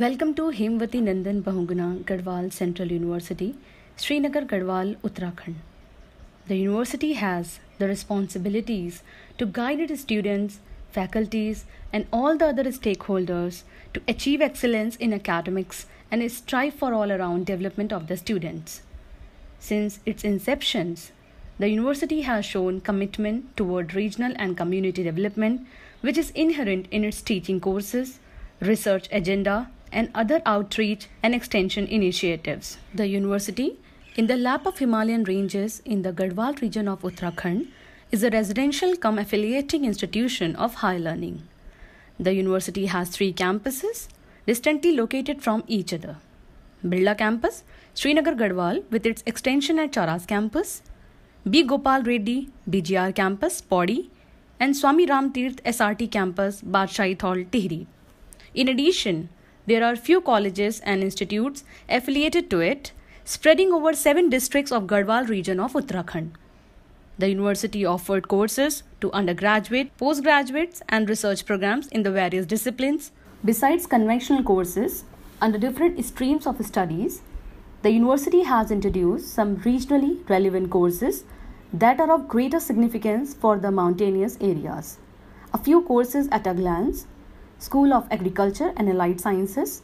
Welcome to Himvati Nandan Bahuguna Garhwal Central University, Srinagar Garhwal, Uttarakhand. The university has the responsibilities to guide its students, faculties, and all the other stakeholders to achieve excellence in academics and strive for all around development of the students. Since its inception, the university has shown commitment toward regional and community development, which is inherent in its teaching courses, research agenda, and other outreach and extension initiatives. The university, in the lap of Himalayan ranges in the Garhwal region of Uttarakhand, is a residential cum affiliating institution of higher learning. The university has three campuses distantly located from each other. Birla campus, Srinagar Garhwal with its extension at Charas campus, B. Gopal Reddy BGR campus, Podi, and Swami Ramtirth SRT campus, Badshahi Thol, Tihri. In addition, there are few colleges and institutes affiliated to it, spreading over seven districts of Garhwal region of Uttarakhand. The university offered courses to undergraduate, postgraduates, and research programs in the various disciplines. Besides conventional courses, under different streams of studies, the university has introduced some regionally relevant courses that are of greater significance for the mountainous areas. A few courses at a glance School of Agriculture and Allied Sciences,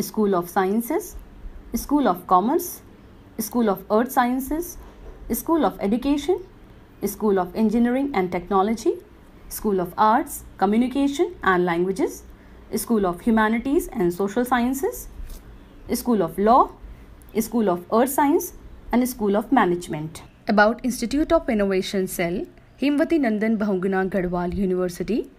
School of Sciences, School of Commerce, School of Earth Sciences, School of Education, School of Engineering and Technology, School of Arts, Communication and Languages, School of Humanities and Social Sciences, School of Law, School of Earth Science and School of Management. About Institute of Innovation Cell, Himvati Nandan Bahuguna Gadwal University,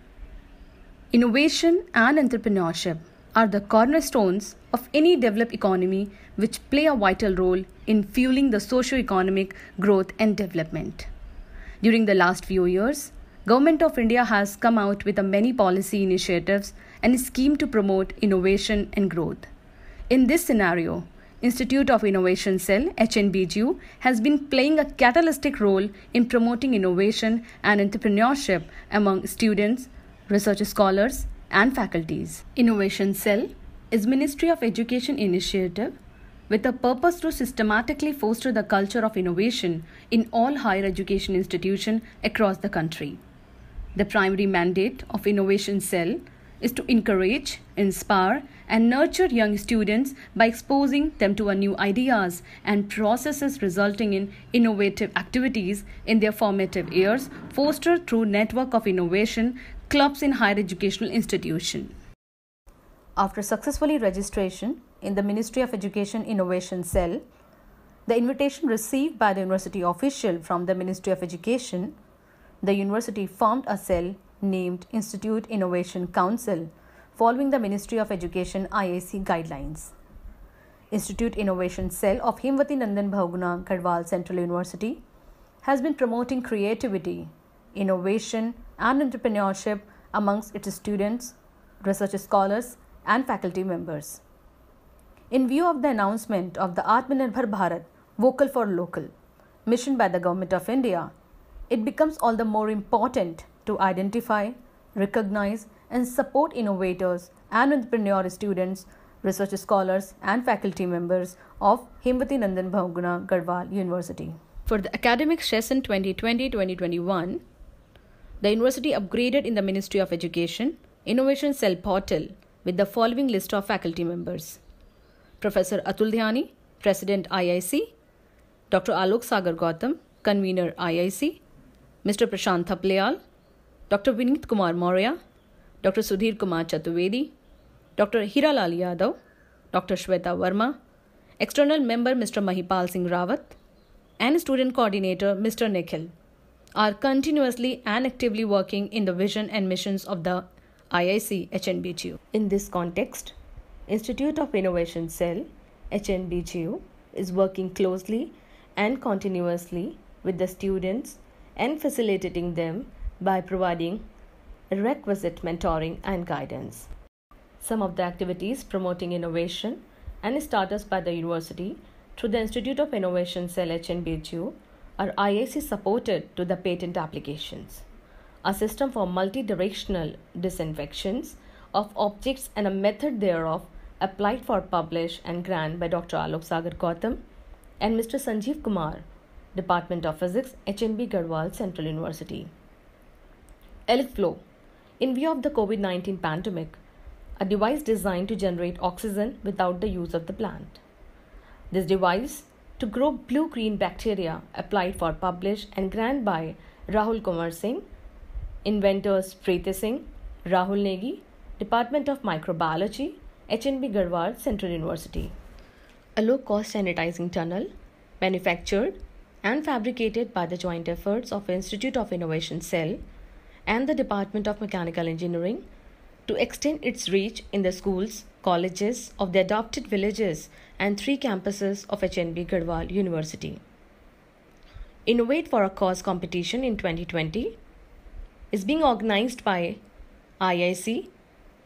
Innovation and entrepreneurship are the cornerstones of any developed economy which play a vital role in fueling the socio-economic growth and development. During the last few years, Government of India has come out with many policy initiatives and scheme to promote innovation and growth. In this scenario, Institute of Innovation Cell (HNBGU) has been playing a catalytic role in promoting innovation and entrepreneurship among students research scholars, and faculties. Innovation Cell is Ministry of Education initiative with a purpose to systematically foster the culture of innovation in all higher education institutions across the country. The primary mandate of Innovation Cell is to encourage, inspire, and nurture young students by exposing them to new ideas and processes resulting in innovative activities in their formative years fostered through network of innovation clubs in higher educational institution. After successfully registration in the Ministry of Education Innovation Cell, the invitation received by the university official from the Ministry of Education, the university formed a cell named Institute Innovation Council following the Ministry of Education IAC guidelines. Institute Innovation Cell of himvati Nandan Bhaguna Karwal Central University has been promoting creativity, innovation, and entrepreneurship amongst its students, research scholars, and faculty members. In view of the announcement of the Atmanirbhar Bharat Vocal for Local mission by the Government of India, it becomes all the more important to identify, recognize, and support innovators and entrepreneur students, research scholars, and faculty members of Himvati Nandan Bhavguna Garhwal University. For the academic session 2020 2021, the university upgraded in the Ministry of Education Innovation Cell portal with the following list of faculty members. Professor Atul Dhyani, President IIC, Dr. Alok Sagar Gautam, Convener IIC, Mr. Prashant Dr. Vineet Kumar Maurya, Dr. Sudhir Kumar Chaturvedi, Dr. Hiralal Yadav, Dr. Shweta Verma, external member Mr. Mahipal Singh Rawat, and student coordinator Mr. Nikhil are continuously and actively working in the vision and missions of the IIC HNBGU. In this context, Institute of Innovation Cell HNBGU is working closely and continuously with the students and facilitating them by providing requisite mentoring and guidance. Some of the activities promoting innovation and startups by the university through the Institute of Innovation Cell HNBGU are IAC supported to the patent applications. A system for multi-directional disinfections of objects and a method thereof applied for publish and grant by Dr. Alok Sagar Gautam and Mr. Sanjeev Kumar, Department of Physics, HNB Garhwal Central University. flow, In view of the COVID-19 pandemic, a device designed to generate oxygen without the use of the plant. This device to grow blue green bacteria applied for publish and grant by Rahul Kumar Singh, inventors Preeti Singh, Rahul Negi, Department of Microbiology, HNB Garhwal Central University. A low cost sanitizing tunnel manufactured and fabricated by the joint efforts of Institute of Innovation Cell and the Department of Mechanical Engineering to extend its reach in the schools, colleges of the adopted villages and three campuses of HNB Garhwal University. Innovate for a Cause competition in 2020 is being organized by IIC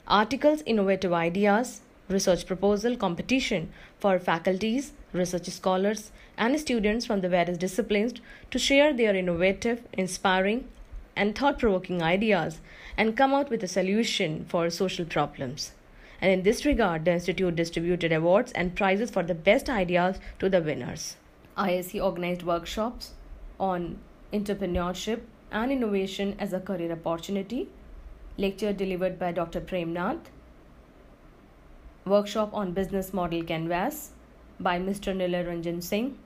Articles Innovative Ideas Research Proposal Competition for faculties, research scholars, and students from the various disciplines to share their innovative, inspiring, and thought provoking ideas and come out with a solution for social problems. And in this regard, the Institute distributed awards and prizes for the best ideas to the winners. ISC organized workshops on entrepreneurship and innovation as a career opportunity, lecture delivered by Dr. Premnath, workshop on business model canvas by Mr. Nilaranjan Singh,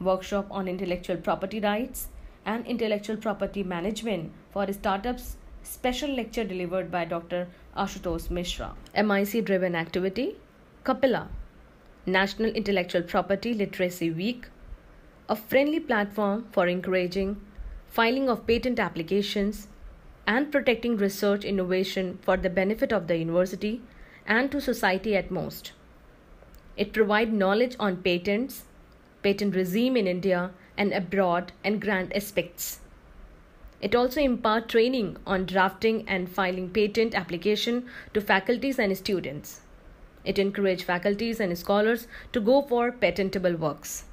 workshop on intellectual property rights and Intellectual Property Management for Startups special lecture delivered by Dr. Ashutosh Mishra. MIC driven activity Kapila National Intellectual Property Literacy Week, a friendly platform for encouraging filing of patent applications and protecting research innovation for the benefit of the university and to society at most. It provides knowledge on patents, patent regime in India, and abroad and grant aspects. It also impart training on drafting and filing patent application to faculties and students. It encourages faculties and scholars to go for patentable works.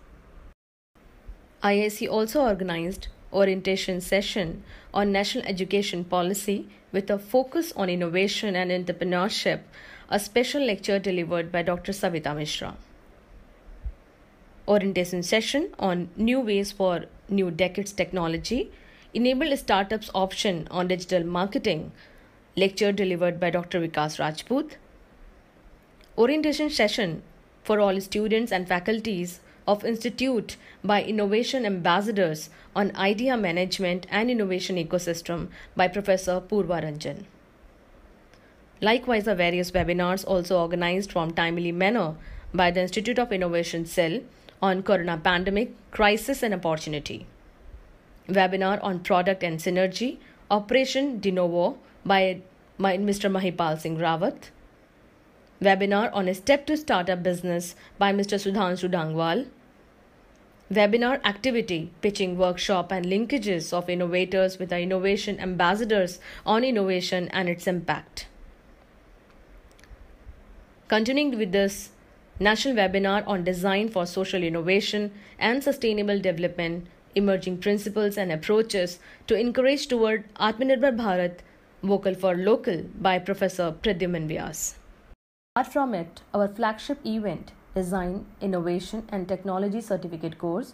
IAC also organized orientation session on national education policy with a focus on innovation and entrepreneurship, a special lecture delivered by Dr. Savita Mishra orientation session on new ways for new decades technology, enable startups option on digital marketing, lecture delivered by Dr. Vikas Rajput, orientation session for all students and faculties of institute by innovation ambassadors on idea management and innovation ecosystem by professor purva ranjan likewise the various webinars also organized from timely manner by the institute of innovation cell on corona pandemic, crisis and opportunity. Webinar on product and synergy, Operation De Novo by, Mr. Mahipal Singh Rawat. Webinar on a step to startup business by Mr. Sudhanshu Dangwal. Webinar activity, pitching workshop and linkages of innovators with our innovation ambassadors on innovation and its impact. Continuing with this national webinar on design for social innovation and sustainable development, emerging principles and approaches to encourage toward Atmanirbhar Bharat, vocal for local by Professor Pradyuman Vyas. Apart from it, our flagship event, Design, Innovation and Technology Certificate course,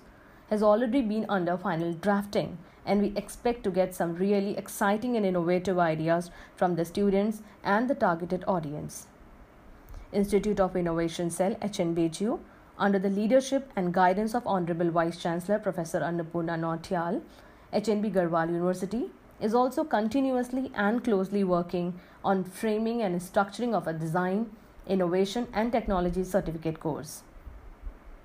has already been under final drafting and we expect to get some really exciting and innovative ideas from the students and the targeted audience. Institute of Innovation Cell, HNBGU, under the leadership and guidance of Honorable Vice Chancellor Professor Annapurna Nautiyal, HNB Garhwal University, is also continuously and closely working on framing and structuring of a design, innovation and technology certificate course.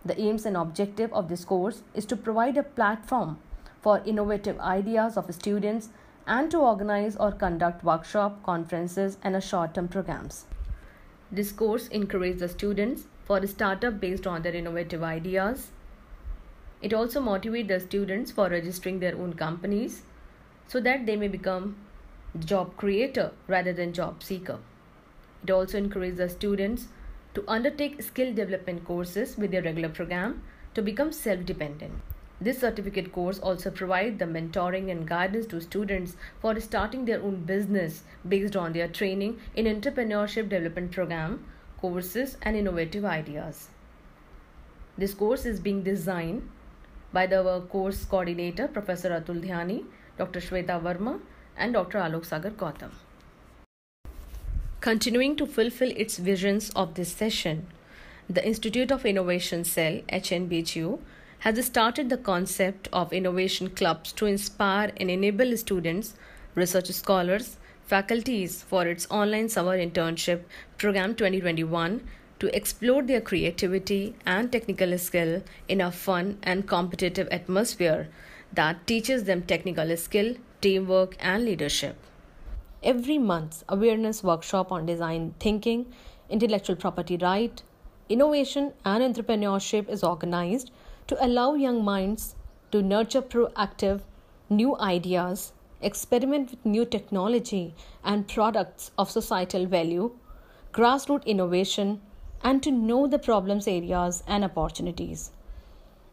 The aims and objective of this course is to provide a platform for innovative ideas of students and to organize or conduct workshop, conferences and short-term programs. This course encourages the students for a startup based on their innovative ideas. It also motivates the students for registering their own companies so that they may become job creator rather than job seeker. It also encourages the students to undertake skill development courses with their regular program to become self dependent. This certificate course also provides the mentoring and guidance to students for starting their own business based on their training in entrepreneurship development program, courses and innovative ideas. This course is being designed by the course coordinator Professor Atul Dhyani, Dr. Shweta Verma and Dr. Alok Sagar Gautam. Continuing to fulfill its visions of this session, the Institute of Innovation Cell HNBGU has started the concept of innovation clubs to inspire and enable students, research scholars, faculties for its online summer internship program 2021 to explore their creativity and technical skill in a fun and competitive atmosphere that teaches them technical skill, teamwork, and leadership. Every month, awareness workshop on design thinking, intellectual property right, innovation, and entrepreneurship is organized to allow young minds to nurture proactive new ideas, experiment with new technology and products of societal value, grassroots innovation, and to know the problems areas and opportunities.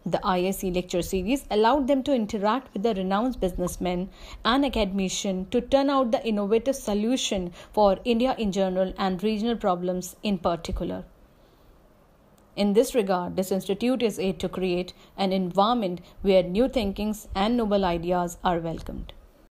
The ISE lecture series allowed them to interact with the renowned businessmen and academicians to turn out the innovative solution for India in general and regional problems in particular. In this regard, this institute is aid to create an environment where new thinkings and noble ideas are welcomed.